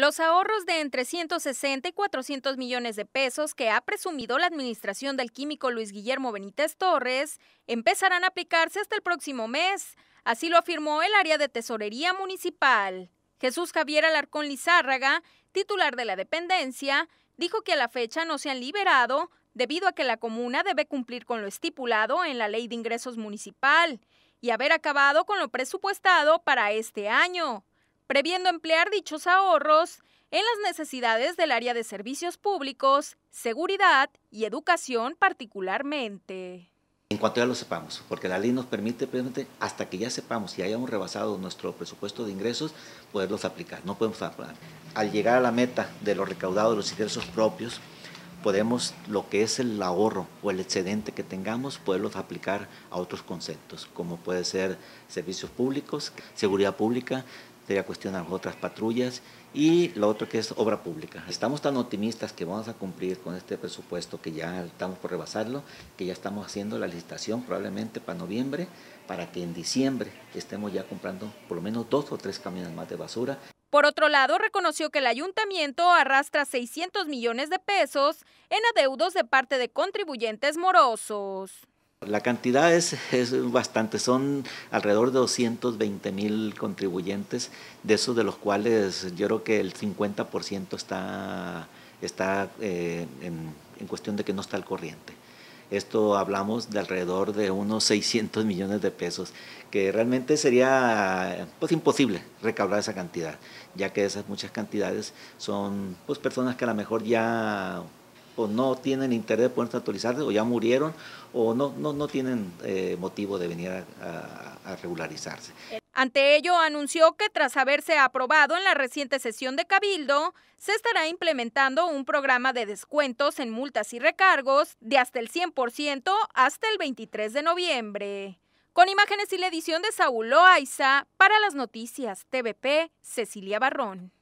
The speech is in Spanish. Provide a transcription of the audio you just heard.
Los ahorros de entre 160 y 400 millones de pesos que ha presumido la administración del químico Luis Guillermo Benítez Torres empezarán a aplicarse hasta el próximo mes, así lo afirmó el área de tesorería municipal. Jesús Javier Alarcón Lizárraga, titular de la dependencia, dijo que a la fecha no se han liberado debido a que la comuna debe cumplir con lo estipulado en la ley de ingresos municipal y haber acabado con lo presupuestado para este año previendo emplear dichos ahorros en las necesidades del área de servicios públicos, seguridad y educación particularmente. En cuanto ya lo sepamos, porque la ley nos permite precisamente hasta que ya sepamos y hayamos rebasado nuestro presupuesto de ingresos, poderlos aplicar. No podemos aplicar. Al llegar a la meta de los recaudados de los ingresos propios, podemos lo que es el ahorro o el excedente que tengamos, poderlos aplicar a otros conceptos, como puede ser servicios públicos, seguridad pública, ya cuestión a otras patrullas y lo otro que es obra pública. Estamos tan optimistas que vamos a cumplir con este presupuesto que ya estamos por rebasarlo, que ya estamos haciendo la licitación probablemente para noviembre, para que en diciembre estemos ya comprando por lo menos dos o tres camiones más de basura. Por otro lado, reconoció que el ayuntamiento arrastra 600 millones de pesos en adeudos de parte de contribuyentes morosos. La cantidad es, bastante, son alrededor de 220 mil contribuyentes, de esos de los cuales yo creo que el 50% está, está eh, en, cuestión de que no está al corriente. Esto hablamos de alrededor de unos 600 millones de pesos, que realmente sería pues, imposible recaudar esa cantidad, ya que esas muchas cantidades son pues, personas que a lo mejor ya o no tienen interés de ponerse actualizarse, o ya murieron, o no, no, tienen eh, motivo de venir a, regularizarse. Ante ello, anunció que tras haberse aprobado en la reciente sesión de Cabildo, se estará implementando un programa de descuentos en multas y recargos de hasta el 100% hasta el 23 de noviembre. Con imágenes y la edición de Saúl Loaiza, para las noticias TVP, Cecilia Barrón.